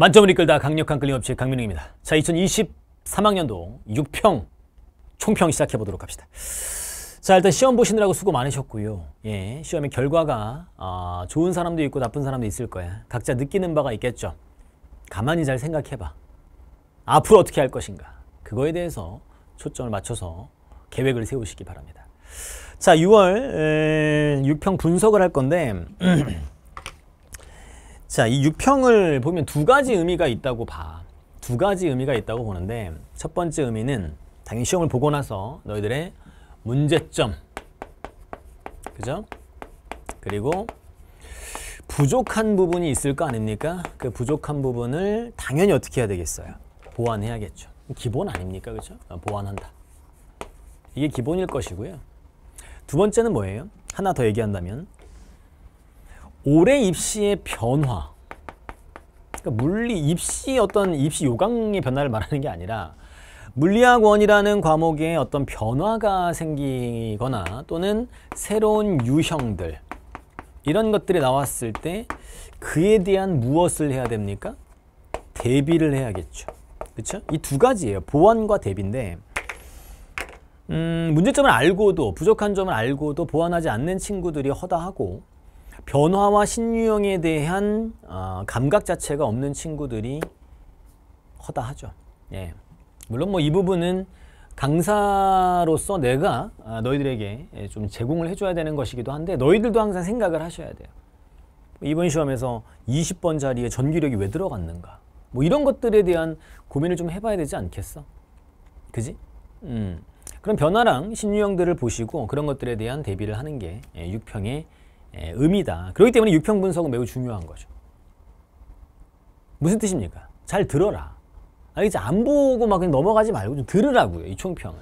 만점을 이끌다 강력한 끌림없이 강민웅입니다. 자, 2023학년도 6평 총평 시작해 보도록 합시다. 자, 일단 시험 보시느라고 수고 많으셨고요. 예, 시험의 결과가 어, 좋은 사람도 있고 나쁜 사람도 있을 거야. 각자 느끼는 바가 있겠죠. 가만히 잘 생각해봐. 앞으로 어떻게 할 것인가. 그거에 대해서 초점을 맞춰서 계획을 세우시기 바랍니다. 자, 6월 에, 6평 분석을 할 건데 자, 이 유평을 보면 두 가지 의미가 있다고 봐. 두 가지 의미가 있다고 보는데 첫 번째 의미는 당연히 시험을 보고 나서 너희들의 문제점, 그죠? 그리고 부족한 부분이 있을 거 아닙니까? 그 부족한 부분을 당연히 어떻게 해야 되겠어요? 보완해야겠죠. 기본 아닙니까? 그죠? 아, 보완한다. 이게 기본일 것이고요. 두 번째는 뭐예요? 하나 더 얘기한다면 올해 입시의 변화 그러니까 물리 입시 어떤 입시 요강의 변화를 말하는 게 아니라 물리학 원이라는 과목에 어떤 변화가 생기거나 또는 새로운 유형들 이런 것들이 나왔을 때 그에 대한 무엇을 해야 됩니까? 대비를 해야겠죠. 그렇죠? 이 두 가지예요. 보완과 대비인데 음, 문제점을 알고도 부족한 점을 알고도 보완하지 않는 친구들이 허다하고 변화와 신유형에 대한 어, 감각 자체가 없는 친구들이 허다하죠. 예. 물론 뭐 이 부분은 강사로서 내가 아, 너희들에게 예, 좀 제공을 해줘야 되는 것이기도 한데 너희들도 항상 생각을 하셔야 돼요. 이번 시험에서 20번 자리에 전기력이 왜 들어갔는가 뭐 이런 것들에 대한 고민을 좀 해봐야 되지 않겠어? 그지? 음. 그럼 변화랑 신유형들을 보시고 그런 것들에 대한 대비를 하는 게 6평의 예, 예, 의미다. 그렇기 때문에 육평 분석은 매우 중요한 거죠. 무슨 뜻입니까? 잘 들어라. 알겠지? 아, 안 보고 막 그냥 넘어가지 말고 좀 들으라고요. 이 총평을.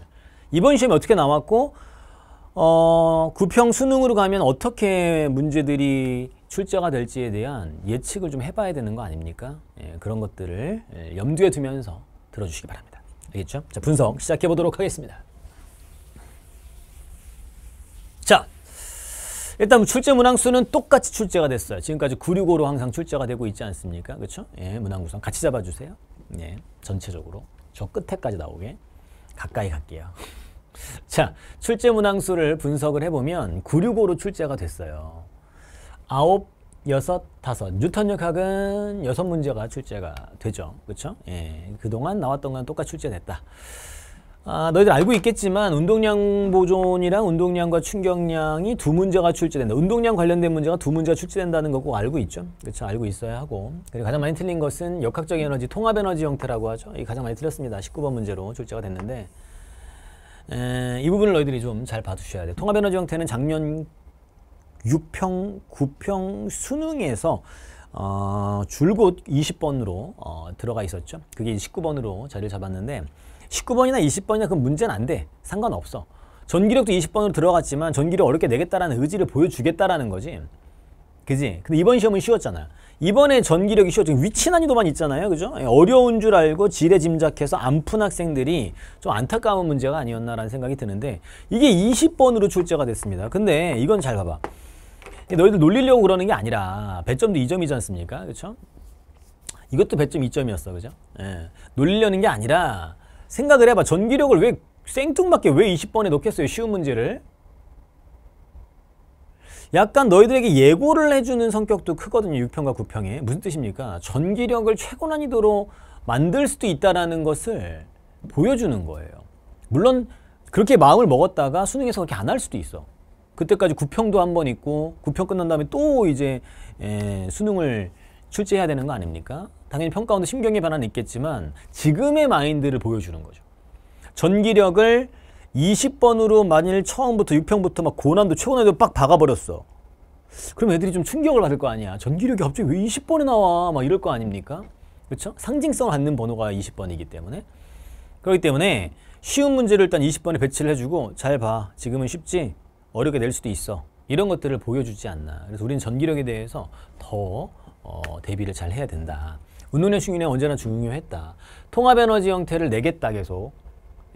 이번 시험이 어떻게 나왔고 어, 구평 수능으로 가면 어떻게 문제들이 출제가 될지에 대한 예측을 좀 해봐야 되는 거 아닙니까? 예, 그런 것들을 예, 염두에 두면서 들어주시기 바랍니다. 알겠죠? 자, 분석 시작해 보도록 하겠습니다. 일단 뭐 출제 문항수는 똑같이 출제가 됐어요. 지금까지 965로 항상 출제가 되고 있지 않습니까? 그렇죠? 예, 문항구성 같이 잡아주세요. 예, 전체적으로. 저 끝에까지 나오게 가까이 갈게요. 자, 출제 문항수를 분석을 해보면 965로 출제가 됐어요. 아홉, 여 뉴턴역학은 여 문제가 출제가 되죠. 그렇죠? 예, 그동안 나왔던 건 똑같이 출제됐다. 아, 너희들 알고 있겠지만 운동량 보존이랑 운동량과 충격량이 두 문제가 출제된다. 운동량 관련된 문제가 두 문제가 출제된다는 거 꼭 알고 있죠. 그렇죠. 알고 있어야 하고. 그리고 가장 많이 틀린 것은 역학적 에너지, 통합 에너지 형태라고 하죠. 이 가장 많이 틀렸습니다. 19번 문제로 출제가 됐는데 에, 이 부분을 너희들이 좀 잘 봐두셔야 돼요. 통합 에너지 형태는 작년 6평, 9평 수능에서 어, 줄곧 20번으로 어, 들어가 있었죠. 그게 19번으로 자리를 잡았는데 19번이나 20번이나 그 문제는 안 돼. 상관없어. 전기력도 20번으로 들어갔지만 전기력 어렵게 내겠다라는 의지를 보여주겠다라는 거지. 그지? 근데 이번 시험은 쉬웠잖아. 이번에 전기력이 쉬워지죠 위치 난이도만 있잖아요. 그죠? 예, 어려운 줄 알고 지레 짐작해서 안 푼 학생들이 좀 안타까운 문제가 아니었나라는 생각이 드는데 이게 20번으로 출제가 됐습니다. 근데 이건 잘 봐봐. 너희들 놀리려고 그러는 게 아니라 배점도 2점이지 않습니까? 그렇죠? 이것도 배점 2점이었어. 그죠? 예. 놀리려는 게 아니라 생각을 해봐. 전기력을 왜 생뚱맞게 왜 20번에 넣겠어요? 쉬운 문제를. 약간 너희들에게 예고를 해주는 성격도 크거든요. 6평과 9평에. 무슨 뜻입니까? 전기력을 최고 난이도로 만들 수도 있다는 것을 보여주는 거예요. 물론 그렇게 마음을 먹었다가 수능에서 그렇게 안 할 수도 있어. 그때까지 9평도 한 번 있고 9평 끝난 다음에 또 이제 에, 수능을 출제해야 되는 거 아닙니까? 당연히 평가원도 심경의 변화는 있겠지만 지금의 마인드를 보여주는 거죠. 전기력을 20번으로 만일 처음부터 6평부터 막 고난도 최고난도 빡 박아버렸어. 그럼 애들이 좀 충격을 받을 거 아니야. 전기력이 갑자기 왜 20번에 나와? 막 이럴 거 아닙니까? 그렇죠? 상징성을 갖는 번호가 20번이기 때문에. 그렇기 때문에 쉬운 문제를 일단 20번에 배치를 해주고 잘 봐. 지금은 쉽지? 어렵게 낼 수도 있어. 이런 것들을 보여주지 않나. 그래서 우리는 전기력에 대해서 더 어, 대비를 잘 해야 된다. 운동량 충분은 언제나 중요했다. 통합 에너지 형태를 내겠다 계속.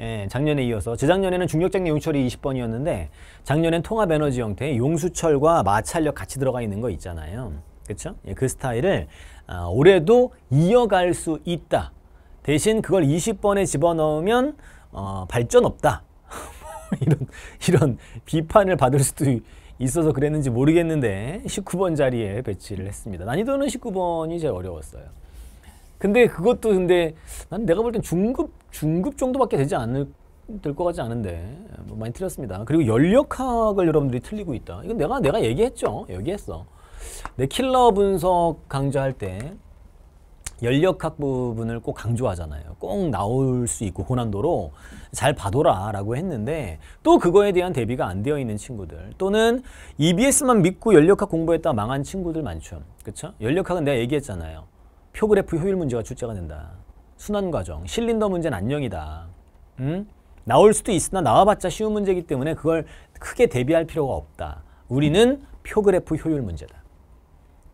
예, 작년에 이어서 재작년에는 중력장 용 처리 20번이었는데 작년엔 통합 에너지 형태의 용수철과 마찰력 같이 들어가 있는 거 있잖아요. 그렇죠? 예, 그 스타일을 아, 올해도 이어갈 수 있다. 대신 그걸 20번에 집어넣으면 어, 발전 없다. 이런 이런 비판을 받을 수도 있어서 그랬는지 모르겠는데 19번 자리에 배치를 했습니다. 난이도는 19번이 제일 어려웠어요. 근데 그것도 근데 난 내가 볼 땐 중급 중급 정도밖에 되지 않을 될 것 같지 않은데 뭐 많이 틀렸습니다. 그리고 연력학을 여러분들이 틀리고 있다. 이건 내가 내가 얘기했죠. 얘기했어. 내 킬러 분석 강좌할 때 연력학 부분을 꼭 강조하잖아요. 꼭 나올 수 있고 고난도로 잘 봐둬라 라고 했는데 또 그거에 대한 대비가 안 되어 있는 친구들 또는 EBS만 믿고 연력학 공부했다 망한 친구들 많죠. 그렇죠? 연력학은 내가 얘기했잖아요. 표그래프 효율 문제가 출제가 된다. 순환 과정, 실린더 문제는 안녕이다. 음? 나올 수도 있으나 나와봤자 쉬운 문제이기 때문에 그걸 크게 대비할 필요가 없다. 우리는 표그래프 효율 문제다.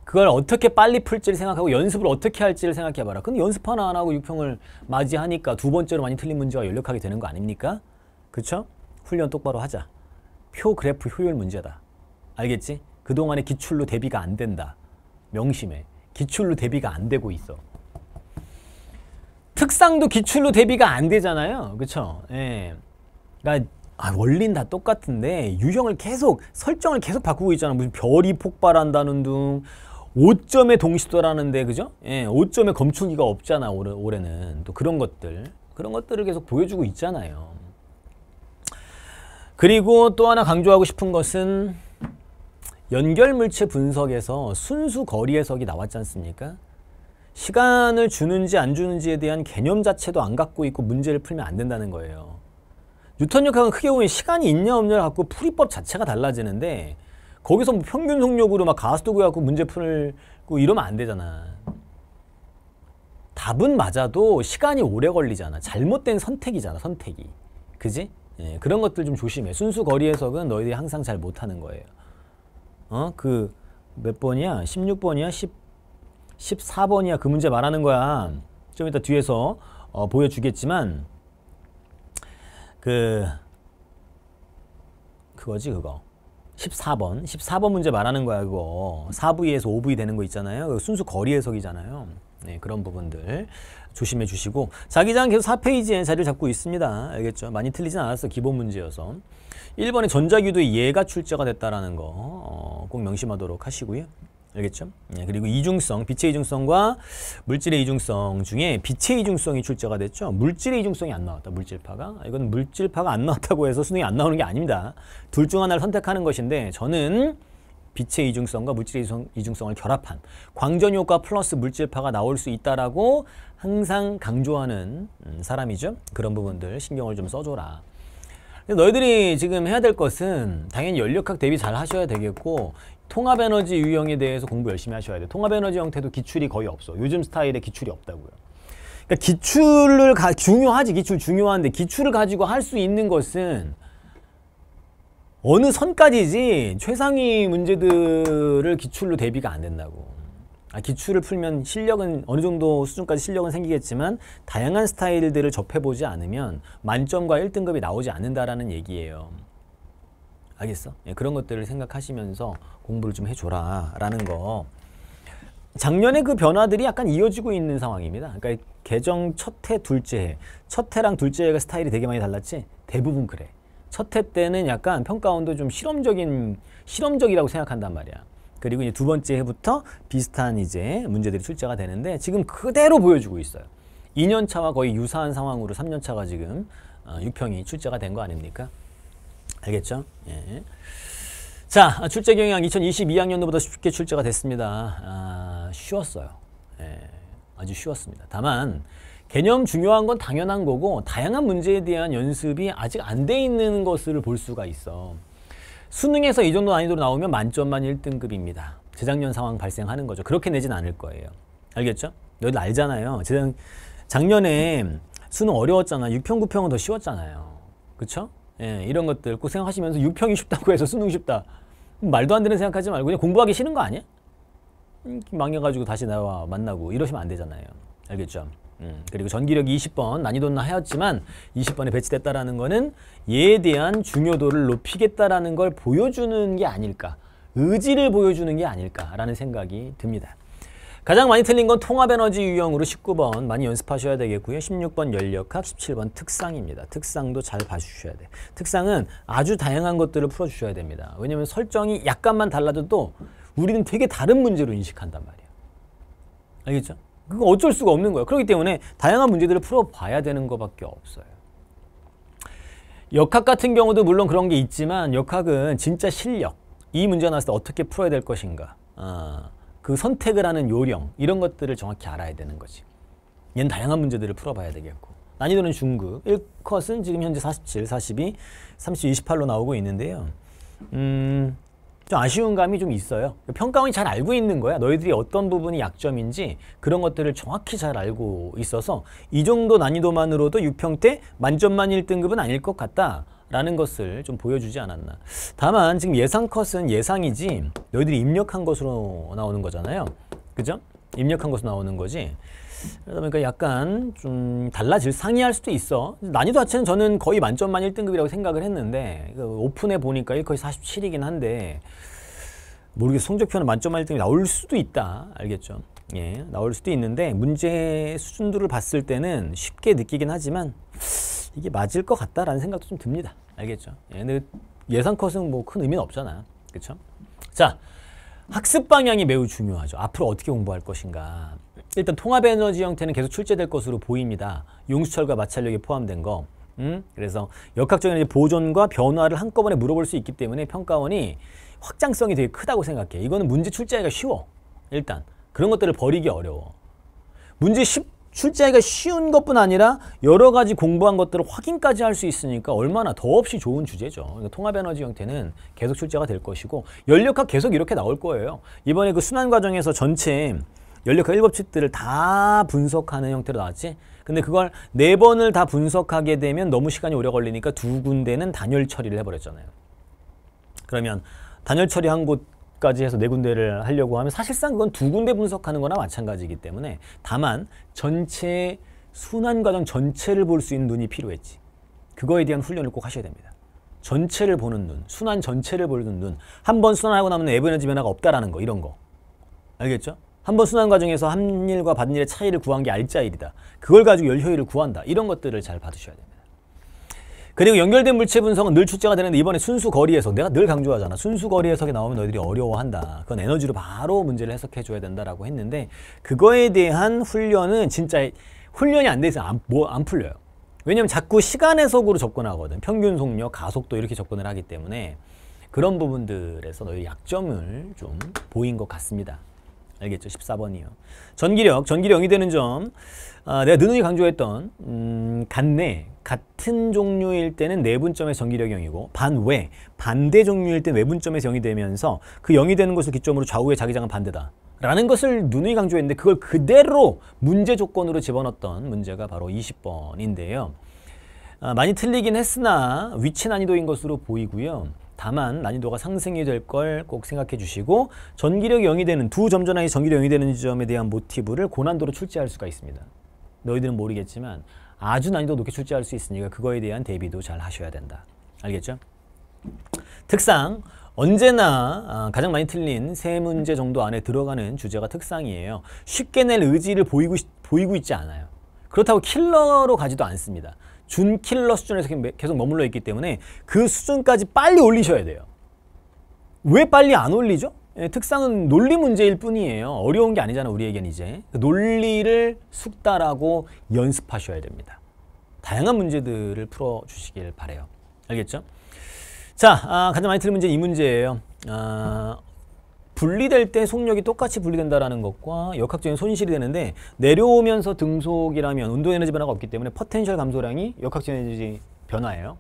그걸 어떻게 빨리 풀지를 생각하고 연습을 어떻게 할지를 생각해봐라. 근데 연습 하나 안 하고 6평을 맞이하니까 두 번째로 많이 틀린 문제가 연력하게 되는 거 아닙니까? 그쵸? 훈련 똑바로 하자. 표그래프 효율 문제다. 알겠지? 그동안의 기출로 대비가 안 된다. 명심해. 기출로 대비가 안 되고 있어. 특상도 기출로 대비가 안 되잖아요. 그쵸? 예. 그러니까 아, 원리는 다 똑같은데 유형을 계속 설정을 계속 바꾸고 있잖아. 무슨 별이 폭발한다는 둥 5점의 동시도라는데 그죠? 예, 5점의 검출기가 없잖아. 올해, 올해는. 또 그런 것들. 그런 것들을 계속 보여주고 있잖아요. 그리고 또 하나 강조하고 싶은 것은 연결물체 분석에서 순수 거리 해석이 나왔지 않습니까? 시간을 주는지 안 주는지에 대한 개념 자체도 안 갖고 있고 문제를 풀면 안 된다는 거예요. 뉴턴 역학은 크게 보면 시간이 있냐 없냐를 갖고 풀이법 자체가 달라지는데 거기서 뭐 평균 속력으로 막 가스도 구해갖고 문제 풀고 이러면 안 되잖아. 답은 맞아도 시간이 오래 걸리잖아. 잘못된 선택이잖아, 선택이. 그지? 예, 그런 것들 좀 조심해. 순수 거리 해석은 너희들이 항상 잘 못하는 거예요. 어? 그 몇 번이야? 16번이야? 10, 14번이야? 그 문제 말하는 거야. 좀 이따 뒤에서 어, 보여주겠지만 그 그거지 그거. 14번. 14번 문제 말하는 거야, 그거. 4부에서 5부이 되는 거 있잖아요. 순수 거리 해석이잖아요. 네, 그런 부분들. 조심해 주시고 자기장 계속 4페이지에 자리를 잡고 있습니다. 알겠죠? 많이 틀리진 않았어. 기본 문제여서. 1번에 전자기도의 예가 출제가 됐다라는 거꼭 어, 명심하도록 하시고요. 알겠죠? 예, 그리고 이중성, 빛의 이중성과 물질의 이중성 중에 빛의 이중성이 출제가 됐죠. 물질의 이중성이 안 나왔다. 물질파가. 이건 물질파가 안 나왔다고 해서 수능이 안 나오는 게 아닙니다. 둘 중 하나를 선택하는 것인데 저는 빛의 이중성과 물질의 이중성을 결합한 광전효과 플러스 물질파가 나올 수 있다라고 항상 강조하는 음, 사람이죠. 그런 부분들 신경을 좀 써줘라. 너희들이 지금 해야 될 것은 당연히 연력학 대비 잘 하셔야 되겠고 통합에너지 유형에 대해서 공부 열심히 하셔야 돼요. 통합에너지 형태도 기출이 거의 없어. 요즘 스타일에 기출이 없다고요. 그러니까 기출을 가, 중요하지 기출 중요한데 기출을 가지고 할 수 있는 것은 어느 선까지지 최상위 문제들을 기출로 대비가 안 된다고. 아, 기출을 풀면 실력은 어느 정도 수준까지 실력은 생기겠지만 다양한 스타일들을 접해보지 않으면 만점과 1등급이 나오지 않는다라는 얘기예요. 알겠어? 예, 그런 것들을 생각하시면서 공부를 좀 해줘라 라는 거. 작년에 그 변화들이 약간 이어지고 있는 상황입니다. 그러니까 개정 첫 해, 둘째 해. 첫 해랑 둘째 해가 스타일이 되게 많이 달랐지? 대부분 그래. 첫해 때는 약간 평가원도 좀 실험적인 실험적이라고 생각한단 말이야. 그리고 이제 두 번째 해부터 비슷한 이제 문제들이 출제가 되는데 지금 그대로 보여주고 있어요. 2년 차와 거의 유사한 상황으로 3년 차가 지금 6평이 어, 출제가 된 거 아닙니까? 알겠죠? 예. 자, 출제 경향 2022학년도보다 쉽게 출제가 됐습니다. 아, 쉬웠어요. 예, 아주 쉬웠습니다. 다만 개념 중요한 건 당연한 거고 다양한 문제에 대한 연습이 아직 안 돼 있는 것을 볼 수가 있어. 수능에서 이 정도 난이도로 나오면 만점만 1등급입니다. 재작년 상황 발생하는 거죠. 그렇게 내진 않을 거예요. 알겠죠? 너희들 알잖아요. 재작, 작년에 수능 어려웠잖아. 6평, 9평은 더 쉬웠잖아요. 그쵸? 예, 이런 것들 꼭 생각하시면서 6평이 쉽다고 해서 수능 쉽다. 음, 말도 안 되는 생각하지 말고 그냥 공부하기 싫은 거 아니야? 음, 망해가지고 다시 나와 만나고 이러시면 안 되잖아요. 알겠죠? 음, 그리고 전기력 20번 난이도는 하였지만 20번에 배치됐다라는 거는 얘에 대한 중요도를 높이겠다라는 걸 보여주는 게 아닐까 의지를 보여주는 게 아닐까라는 생각이 듭니다. 가장 많이 틀린 건 통합에너지 유형으로 19번 많이 연습하셔야 되겠고요. 16번 연력학, 17번 특상입니다. 특상도 잘 봐주셔야 돼 특상은 아주 다양한 것들을 풀어주셔야 됩니다. 왜냐하면 설정이 약간만 달라도또 우리는 되게 다른 문제로 인식한단 말이에요. 알겠죠? 그건 어쩔 수가 없는 거예요. 그렇기 때문에 다양한 문제들을 풀어봐야 되는 것밖에 없어요. 역학 같은 경우도 물론 그런 게 있지만 역학은 진짜 실력, 이 문제가 나왔을 때 어떻게 풀어야 될 것인가 어, 그 선택을 하는 요령 이런 것들을 정확히 알아야 되는 거지. 얘는 다양한 문제들을 풀어봐야 되겠고 난이도는 중급 1컷은 지금 현재 47, 42, 30, 28로 나오고 있는데요. 음, 좀 아쉬운 감이 좀 있어요. 평가원이 잘 알고 있는 거야. 너희들이 어떤 부분이 약점인지 그런 것들을 정확히 잘 알고 있어서 이 정도 난이도만으로도 6평 때 만점만 1등급은 아닐 것 같다. 라는 것을 좀 보여주지 않았나. 다만 지금 예상 컷은 예상이지 너희들이 입력한 것으로 나오는 거잖아요. 그죠? 입력한 것으로 나오는 거지. 그러다 보니까 약간 좀 달라질 상이할 수도 있어. 난이도 자체는 저는 거의 만점만 1등급이라고 생각을 했는데 그 오픈해 보니까 거의 47이긴 한데 모르겠어. 성적표는 만점만 1등이 나올 수도 있다. 알겠죠? 예, 나올 수도 있는데 문제 수준들을 봤을 때는 쉽게 느끼긴 하지만 이게 맞을 것 같다라는 생각도 좀 듭니다. 알겠죠? 예, 근데 예상컷은 뭐 큰 의미는 없잖아. 그쵸? 자, 학습 방향이 매우 중요하죠. 앞으로 어떻게 공부할 것인가. 일단 통합 에너지 형태는 계속 출제될 것으로 보입니다. 용수철과 마찰력이 포함된 거. 음? 그래서 역학적인 보존과 변화를 한꺼번에 물어볼 수 있기 때문에 평가원이 확장성이 되게 크다고 생각해. 이거는 문제 출제하기가 쉬워. 일단 그런 것들을 버리기 어려워. 문제 쉽, 출제하기가 쉬운 것뿐 아니라 여러 가지 공부한 것들을 확인까지 할 수 있으니까 얼마나 더없이 좋은 주제죠. 그러니까 통합에너지 형태는 계속 출제가 될 것이고 연력학 계속 이렇게 나올 거예요. 이번에 그 순환 과정에서 전체 연력학 일곱 칙들을다 분석하는 형태로 나왔지. 근데 그걸 네 번을 다 분석하게 되면 너무 시간이 오래 걸리니까 두 군데는 단열 처리를 해버렸잖아요. 그러면 단열 처리한 곳까지 해서 네 군데를 하려고 하면 사실상 그건 두 군데 분석하는 거나 마찬가지이기 때문에 다만 전체 순환 과정 전체를 볼 수 있는 눈이 필요했지. 그거에 대한 훈련을 꼭 하셔야 됩니다. 전체를 보는 눈, 순환 전체를 보는 눈, 한 번 순환하고 나면 에너지 변화가 없다라는 거, 이런 거. 알겠죠? 한번 순환 과정에서 한일과 반일의 차이를 구한 게 알짜일이다. 그걸 가지고 열효율을 구한다. 이런 것들을 잘 받으셔야 됩니다. 그리고 연결된 물체 분석은 늘 출제가 되는데 이번에 순수 거리 에서 내가 늘 강조하잖아 순수 거리 에서 나오면 너희들이 어려워한다 그건 에너지로 바로 문제를 해석해 줘야 된다라고 했는데 그거에 대한 훈련은 진짜 훈련이 안돼 있으면 안, 뭐, 안 풀려요 왜냐면 자꾸 시간 해석으로 접근하거든 평균 속력 가속도 이렇게 접근을 하기 때문에 그런 부분들에서 너희 약점을 좀 보인 것 같습니다 알겠죠? 14번이요. 전기력, 전기력 이 되는 점 아, 내가 느느이 강조했던 음, 같네, 같은 종류일 때는 내분점의 네 전기력이 0이고 반외, 반대 종류일 때는 외분점에서 0이 되면서 그 0이 되는 것을 기점으로 좌우의 자기장은 반대다. 라는 것을 누누이 강조했는데 그걸 그대로 문제 조건으로 집어넣었던 문제가 바로 20번인데요. 아, 많이 틀리긴 했으나 위치 난이도인 것으로 보이고요. 다만 난이도가 상승이 될 걸 꼭 생각해 주시고 전기력이 0이 되는 두 점전하이 전기력이 이 되는 지점에 대한 모티브를 고난도로 출제할 수가 있습니다. 너희들은 모르겠지만 아주 난이도 높게 출제할 수 있으니까 그거에 대한 대비도 잘 하셔야 된다. 알겠죠? 특상 언제나 아, 가장 많이 틀린 세 문제 정도 안에 들어가는 주제가 특상이에요. 쉽게 낼 의지를 보이고, 보이고 있지 않아요. 그렇다고 킬러로 가지도 않습니다. 준킬러 수준에서 계속 머물러 있기 때문에 그 수준까지 빨리 올리셔야 돼요. 왜 빨리 안 올리죠? 예, 특상은 논리 문제일 뿐이에요. 어려운 게 아니잖아, 우리에겐 이제. 그러니까 논리를 숙달하고 연습하셔야 됩니다. 다양한 문제들을 풀어주시길 바래요. 알겠죠? 자, 아, 가장 많이 틀린 문제는 이 문제예요. 아, 분리될 때 속력이 똑같이 분리된다라는 것과 역학적인 손실이 되는데 내려오면서 등속이라면 운동 에너지 변화가 없기 때문에 퍼텐셜 감소량이 역학적 에너지 변화예요.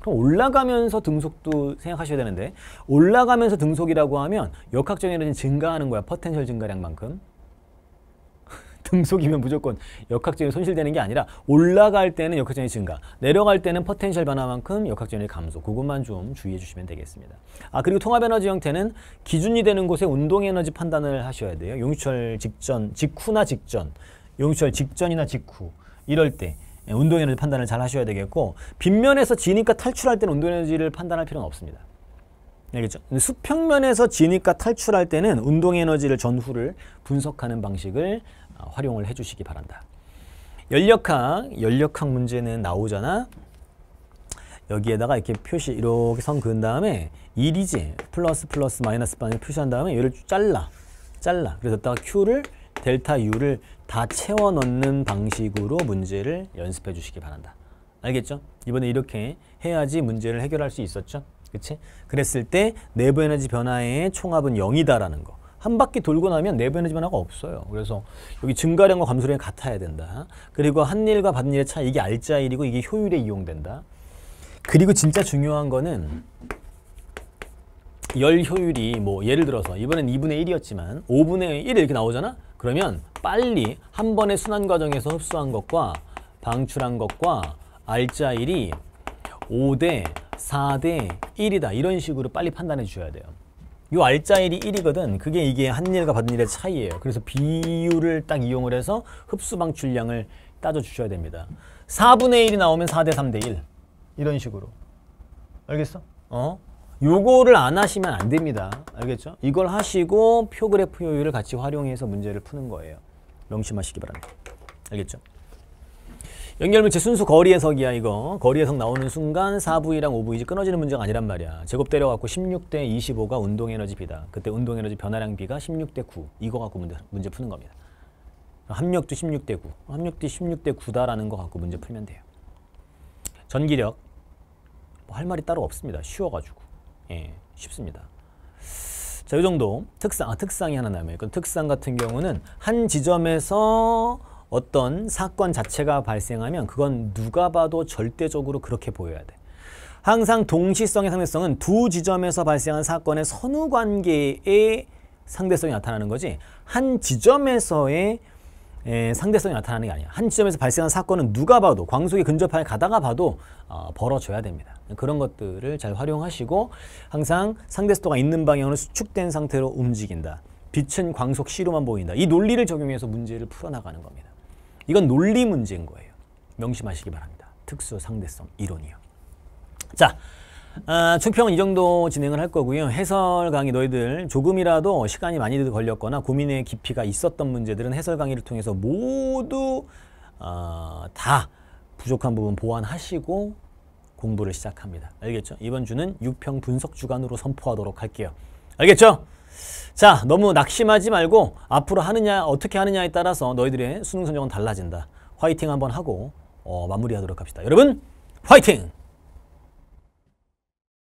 그럼 올라가면서 등속도 생각하셔야 되는데 올라가면서 등속이라고 하면 역학적 에너지 증가하는 거야. 퍼텐셜 증가량만큼. 등속이면 무조건 역학전이 손실되는 게 아니라 올라갈 때는 역학전이 증가, 내려갈 때는 포텐셜 변화만큼 역학전이 감소. 그것만 좀 주의해 주시면 되겠습니다. 아 그리고 통합에너지 형태는 기준이 되는 곳에 운동에너지 판단을 하셔야 돼요. 용철 직전, 직후나 직전, 용철 직전이나 직후 이럴 때 운동에너지 판단을 잘 하셔야 되겠고 빗면에서 지니까 탈출할 때는 운동에너지를 판단할 필요는 없습니다. 알겠죠? 네, 그렇죠. 수평면에서 지니까 탈출할 때는 운동에너지를 전후를 분석하는 방식을 활용을 해주시기 바란다. 연력학, 연력학 문제는 나오잖아. 여기에다가 이렇게 표시 이렇게 선 그은 다음에 1이지 플러스 플러스 마이너스 반을 표시한 다음에 얘를 잘라 잘라 그래서 다가 Q를 델타 U를 다 채워 넣는 방식으로 문제를 연습해 주시기 바란다 알겠죠? 이번에 이렇게 해야지 문제를 해결할 수 있었죠? 그치? 그랬을 때 내부 에너지 변화의 총합은 0이다라는 거한 바퀴 돌고 나면 내부 에너지 변화가 없어요. 그래서 여기 증가량과 감소량이 같아야 된다. 그리고 한일과 반일의 차이 이게 알짜일이고 이게 효율에 이용된다. 그리고 진짜 중요한 거는 열 효율이 뭐 예를 들어서 이번엔 2분의 1이었지만 5분의 1 이렇게 나오잖아? 그러면 빨리 한 번의 순환 과정에서 흡수한 것과 방출한 것과 알짜일이 5대 4대 1이다. 이런 식으로 빨리 판단해 주셔야 돼요. 요 알짜일이 1이거든. 그게 이게 한 일과 받은 일의 차이예요. 그래서 비율을 딱 이용을 해서 흡수 방출량을 따져 주셔야 됩니다. 4분의 1이 나오면 4대 3대 1. 이런 식으로. 알겠어? 어? 요거를 안 하시면 안 됩니다. 알겠죠? 이걸 하시고 표그래프 효율을 같이 활용해서 문제를 푸는 거예요. 명심하시기 바랍니다. 알겠죠? 연결문제 순수 거리 해석이야 이거. 거리 해석 나오는 순간 4V랑 부 5V지 끊어지는 문제가 아니란 말이야. 제곱 때려갖고 16 대 25가 운동에너지 비다. 그때 운동에너지 변화량 비가 16 대 9. 이거 갖고 문제, 문제 푸는 겁니다. 합력도 16 대 9. 합력도 16 대 9다라는 거 갖고 문제 풀면 돼요. 전기력. 뭐 할 말이 따로 없습니다. 쉬워가지고. 예, 쉽습니다. 자, 이 정도. 특상, 아, 특상이 하나 남아요. 특상 같은 경우는 한 지점에서 어떤 사건 자체가 발생하면 그건 누가 봐도 절대적으로 그렇게 보여야 돼. 항상 동시성의 상대성은 두 지점에서 발생한 사건의 선후 관계의 상대성이 나타나는 거지 한 지점에서의 에, 상대성이 나타나는 게 아니야. 한 지점에서 발생한 사건은 누가 봐도 광속의근접하에 가다가 봐도 어, 벌어져야 됩니다. 그런 것들을 잘 활용하시고 항상 상대수도가 있는 방향으로 수축된 상태로 움직인다. 빛은 광속 C로만 보인다. 이 논리를 적용해서 문제를 풀어나가는 겁니다. 이건 논리 문제인 거예요. 명심하시기 바랍니다. 특수 상대성 이론이요. 자, 아, 총평은 이 정도 진행을 할 거고요. 해설 강의 너희들 조금이라도 시간이 많이 걸렸거나 고민의 깊이가 있었던 문제들은 해설 강의를 통해서 모두 어, 다 부족한 부분 보완하시고 공부를 시작합니다. 알겠죠? 이번 주는 6평 분석 주간으로 선포하도록 할게요. 알겠죠? 자 너무 낙심하지 말고 앞으로 하느냐 어떻게 하느냐에 따라서 너희들의 수능 성적은 달라진다. 화이팅 한번 하고 어, 마무리하도록 합시다. 여러분 화이팅!